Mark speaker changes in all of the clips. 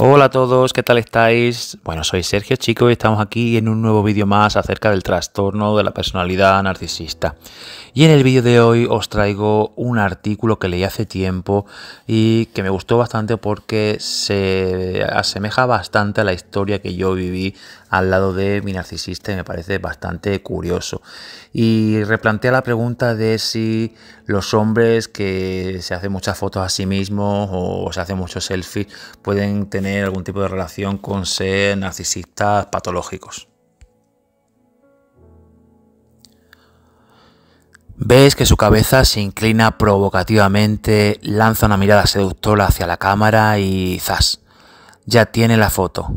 Speaker 1: Hola a todos, ¿qué tal estáis? Bueno, soy Sergio Chico y estamos aquí en un nuevo vídeo más acerca del trastorno de la personalidad narcisista. Y en el vídeo de hoy os traigo un artículo que leí hace tiempo y que me gustó bastante porque se asemeja bastante a la historia que yo viví al lado de mi narcisista me parece bastante curioso. Y replantea la pregunta de si los hombres que se hacen muchas fotos a sí mismos o se hacen muchos selfies pueden tener algún tipo de relación con ser narcisistas patológicos. Ves que su cabeza se inclina provocativamente, lanza una mirada seductora hacia la cámara y ¡zas! Ya tiene la foto.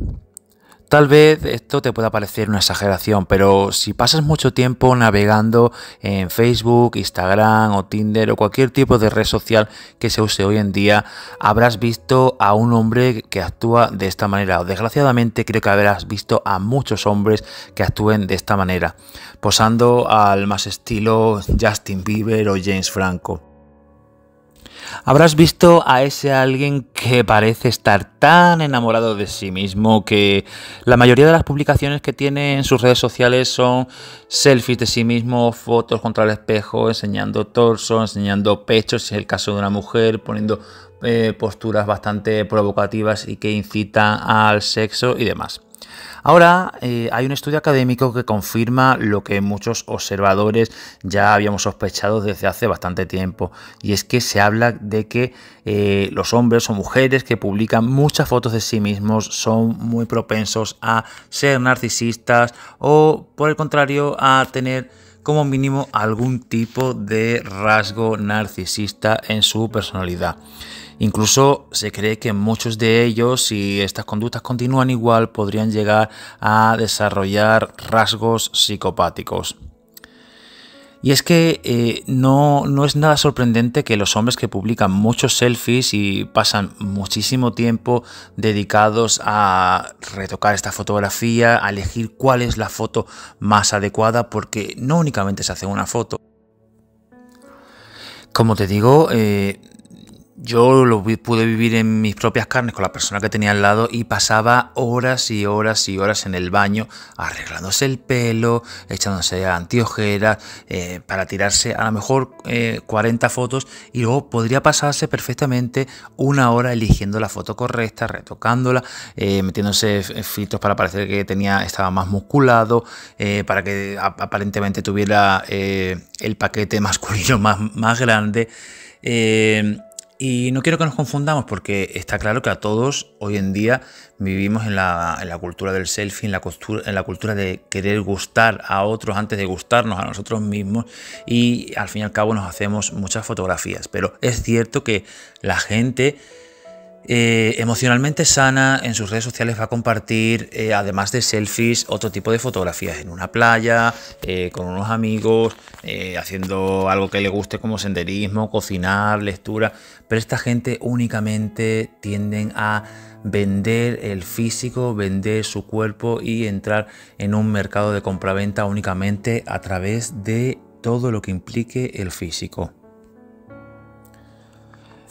Speaker 1: Tal vez esto te pueda parecer una exageración, pero si pasas mucho tiempo navegando en Facebook, Instagram o Tinder o cualquier tipo de red social que se use hoy en día, habrás visto a un hombre que actúa de esta manera. O desgraciadamente creo que habrás visto a muchos hombres que actúen de esta manera, posando al más estilo Justin Bieber o James Franco. Habrás visto a ese alguien que parece estar tan enamorado de sí mismo que la mayoría de las publicaciones que tiene en sus redes sociales son selfies de sí mismo, fotos contra el espejo, enseñando torso, enseñando pechos, si es el caso de una mujer, poniendo eh, posturas bastante provocativas y que incitan al sexo y demás. Ahora eh, hay un estudio académico que confirma lo que muchos observadores ya habíamos sospechado desde hace bastante tiempo, y es que se habla de que eh, los hombres o mujeres que publican muchas fotos de sí mismos son muy propensos a ser narcisistas o por el contrario a tener como mínimo algún tipo de rasgo narcisista en su personalidad. Incluso se cree que muchos de ellos, si estas conductas continúan igual, podrían llegar a desarrollar rasgos psicopáticos. Y es que eh, no, no, es nada sorprendente que los hombres que publican muchos selfies y pasan muchísimo tiempo dedicados a retocar esta fotografía, a elegir cuál es la foto más adecuada, porque no únicamente se hace una foto. Como te digo, eh, yo lo pude vivir en mis propias carnes con la persona que tenía al lado y pasaba horas y horas y horas en el baño arreglándose el pelo, echándose antiojeras, eh, para tirarse a lo mejor 40 eh, fotos y luego podría pasarse perfectamente una hora eligiendo la foto correcta, retocándola, eh, metiéndose filtros para parecer que tenía, estaba más musculado, para que aparentemente tuviera el paquete masculino más, más grande. Y no quiero que nos confundamos porque está claro que a todos hoy en día vivimos en la, cultura del selfie, en la, en la cultura de querer gustar a otros antes de gustarnos a nosotros mismos y al fin y al cabo nos hacemos muchas fotografías. Pero es cierto que la gente eh, emocionalmente sana, en sus redes sociales va a compartir, eh, además de selfies, otro tipo de fotografías en una playa, eh, con unos amigos, haciendo algo que le guste como senderismo, cocinar, lectura. Pero esta gente únicamente tienden a vender el físico, vender su cuerpo y entrar en un mercado de compraventa únicamente a través de todo lo que implique el físico.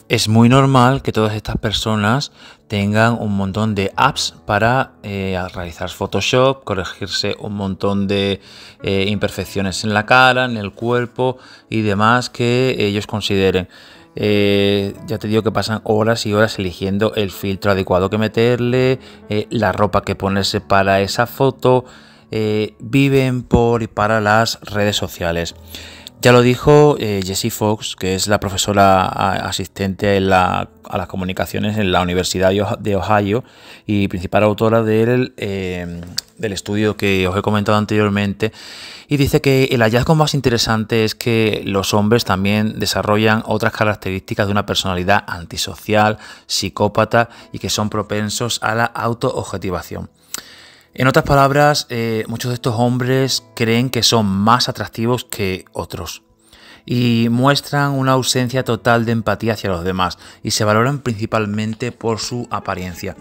Speaker 1: Es muy normal que todas estas personas tengan un montón de apps para eh, realizar Photoshop, corregirse un montón de eh, imperfecciones en la cara, en el cuerpo y demás que ellos consideren. Eh, ya te digo que pasan horas y horas eligiendo el filtro adecuado que meterle, la ropa que ponerse para esa foto, viven por y para las redes sociales. Ya lo dijo Jesse eh, Jessie Fox, que es la profesora asistente a las comunicaciones en la Universidad de Ohio y principal autora del, em, del estudio que os he comentado anteriormente. Y dice que el hallazgo más interesante es que los hombres también desarrollan otras características de una personalidad antisocial, psicópata y que son propensos a la autoobjetivación. En otras palabras, eh, muchos de estos hombres creen que son más atractivos que otros y muestran una ausencia total de empatía hacia los demás y se valoran principalmente por su apariencia.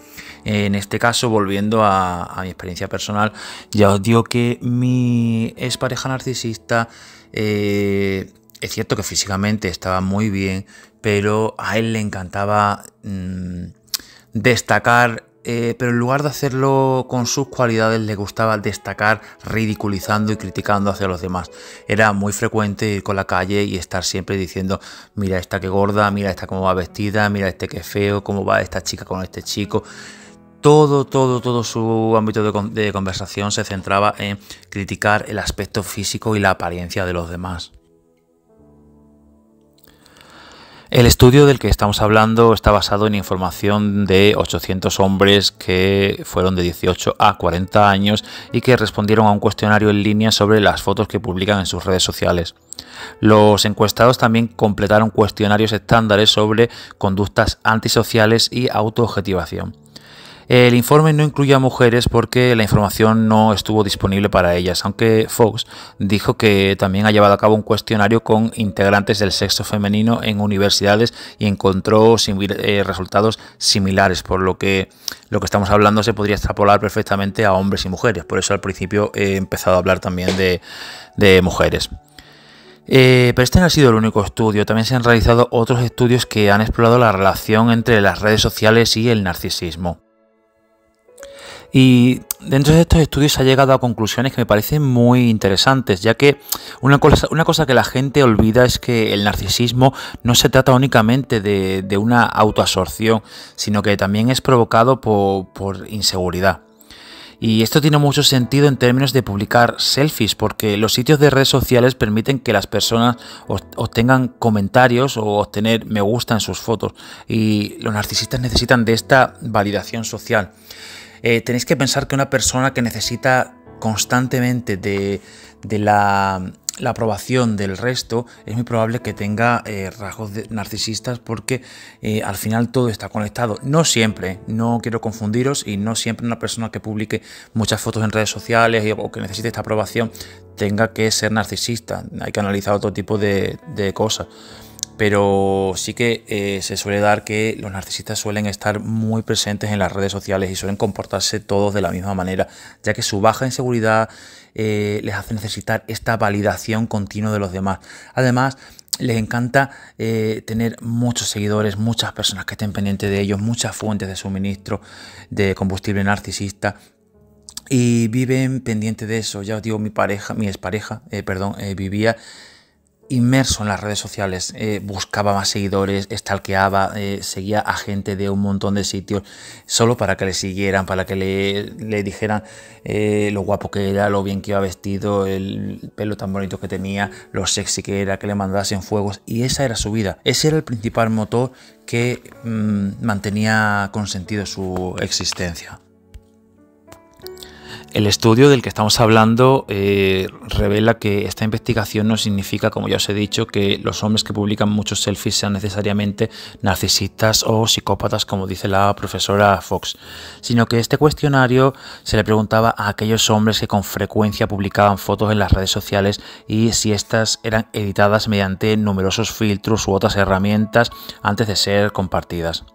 Speaker 1: En este caso, volviendo a, mi experiencia personal, ya os digo que mi expareja narcisista eh, es cierto que físicamente estaba muy bien, pero a él le encantaba mm, destacar eh, pero en lugar de hacerlo con sus cualidades le gustaba destacar ridiculizando y criticando hacia los demás. Era muy frecuente ir con la calle y estar siempre diciendo, mira esta que gorda, mira esta cómo va vestida, mira este que feo, cómo va esta chica con este chico. Todo, todo, todo su ámbito de conversación se centraba en criticar el aspecto físico y la apariencia de los demás. El estudio del que estamos hablando está basado en información de 800 hombres que fueron de 18 a 40 años y que respondieron a un cuestionario en línea sobre las fotos que publican en sus redes sociales. Los encuestados también completaron cuestionarios estándares sobre conductas antisociales y autoobjetivación. El informe no incluye a mujeres porque la información no estuvo disponible para ellas, aunque Fox dijo que también ha llevado a cabo un cuestionario con integrantes del sexo femenino en universidades y encontró eh, resultados similares, por lo que lo que estamos hablando se podría extrapolar perfectamente a hombres y mujeres. Por eso al principio he empezado a hablar también de, mujeres. Eh, pero este no ha sido el único estudio, también se han realizado otros estudios que han explorado la relación entre las redes sociales y el narcisismo. Y dentro de estos estudios se ha llegado a conclusiones que me parecen muy interesantes, ya que una cosa, que la gente olvida es que el narcisismo no se trata únicamente de, una autoabsorción, sino que también es provocado por, por inseguridad. Y esto tiene mucho sentido en términos de publicar selfies, porque los sitios de redes sociales permiten que las personas obtengan comentarios o obtener me gusta en sus fotos. Y los narcisistas necesitan de esta validación social. Eh, tenéis que pensar que una persona que necesita constantemente de, la, aprobación del resto, es muy probable que tenga eh, rasgos narcisistas porque eh, al final todo está conectado. No siempre, no quiero confundiros y no siempre una persona que publique muchas fotos en redes sociales o que necesite esta aprobación tenga que ser narcisista. Hay que analizar otro tipo de cosas pero sí que eh, se suele dar que los narcisistas suelen estar muy presentes en las redes sociales y suelen comportarse todos de la misma manera, ya que su baja inseguridad eh, les hace necesitar esta validación continua de los demás. Además, les encanta eh, tener muchos seguidores, muchas personas que estén pendientes de ellos, muchas fuentes de suministro de combustible narcisista, y viven pendientes de eso. Ya os digo, mi pareja, mi expareja, perdón, vivía inmerso en las redes sociales, eh, buscaba más seguidores, stalkeaba, eh, seguía a gente de un montón de sitios, solo para que le siguieran, para que le, dijeran eh, lo guapo que era, lo bien que iba vestido, el pelo tan bonito que tenía, lo sexy que era, que le mandasen fuegos, y esa era su vida, ese era el principal motor que mm, mantenía consentido su existencia. El estudio del que estamos hablando eh, revela que esta investigación no significa, como ya os he dicho, que los hombres que publican muchos selfies sean necesariamente narcisistas o psicópatas, como dice la profesora Fox, sino que este cuestionario se le preguntaba a aquellos hombres que con frecuencia publicaban fotos en las redes sociales y si éstas eran editadas mediante numerosos filtros u otras herramientas antes de ser compartidas.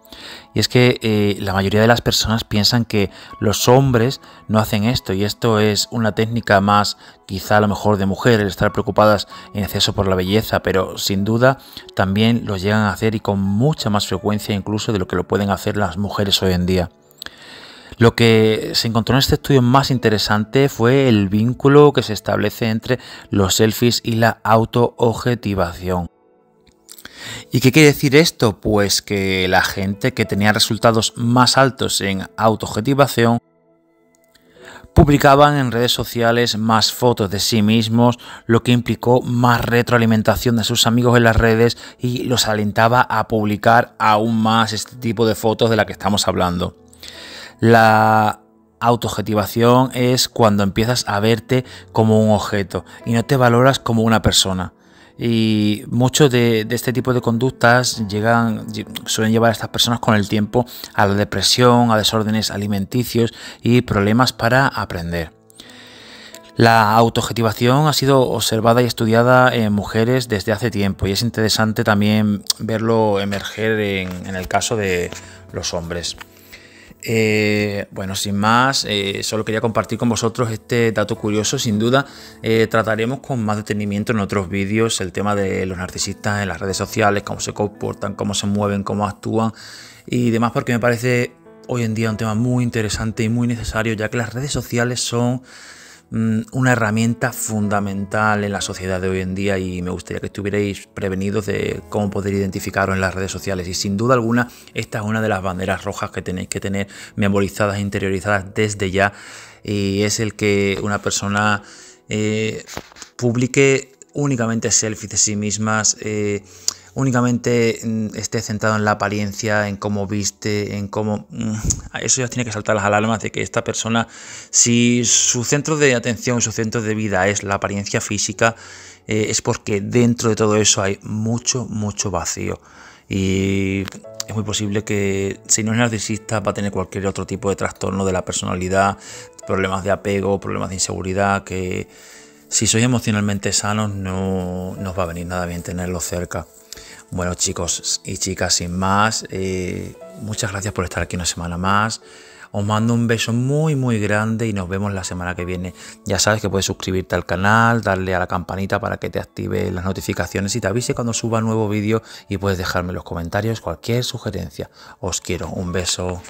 Speaker 1: Y es que eh, la mayoría de las personas piensan que los hombres no hacen esto y esto es una técnica más quizá a lo mejor de mujeres, estar preocupadas en exceso por la belleza, pero sin duda también lo llegan a hacer y con mucha más frecuencia incluso de lo que lo pueden hacer las mujeres hoy en día. Lo que se encontró en este estudio más interesante fue el vínculo que se establece entre los selfies y la autoobjetivación. ¿Y qué quiere decir esto? Pues que la gente que tenía resultados más altos en autoobjetivación publicaban en redes sociales más fotos de sí mismos, lo que implicó más retroalimentación de sus amigos en las redes y los alentaba a publicar aún más este tipo de fotos de la que estamos hablando. La autoobjetivación es cuando empiezas a verte como un objeto y no te valoras como una persona. Y muchos de, este tipo de conductas llegan, suelen llevar a estas personas con el tiempo a la depresión, a desórdenes alimenticios y problemas para aprender. La autoobjetivación ha sido observada y estudiada en mujeres desde hace tiempo y es interesante también verlo emerger en el caso de los hombres. Eh, bueno, sin más, eh, solo quería compartir con vosotros este dato curioso. Sin duda, eh, trataremos con más detenimiento en otros vídeos el tema de los narcisistas en las redes sociales, cómo se comportan, cómo se mueven, cómo actúan y demás, porque me parece hoy en día un tema muy interesante y muy necesario, ya que las redes sociales son Mm, una herramienta fundamental en la sociedad de hoy en día y me gustaría que estuvierais prevenidos de cómo poder identificaros en las redes sociales y sin duda alguna esta es una de las banderas rojas que tenéis que tener memorizadas interiorizadas desde ya y es el que una persona eh, publique únicamente selfies de sí mismas eh, únicamente mm, esté centrado en la apariencia, en cómo viste, en cómo... Mm, eso ya tiene que saltar las alarmas de que esta persona, si su centro de atención, su centro de vida es la apariencia física, eh, es porque dentro de todo eso hay mucho, mucho vacío. Y es muy posible que si no es narcisista va a tener cualquier otro tipo de trastorno de la personalidad, problemas de apego, problemas de inseguridad, que si sois emocionalmente sanos no nos va a venir nada bien tenerlo cerca. Bueno chicos y chicas, sin más, eh, muchas gracias por estar aquí una semana más. Os mando un beso muy muy grande y nos vemos la semana que viene. Ya sabes que puedes suscribirte al canal, darle a la campanita para que te active las notificaciones y te avise cuando suba nuevo vídeo y puedes dejarme en los comentarios cualquier sugerencia. Os quiero, un beso.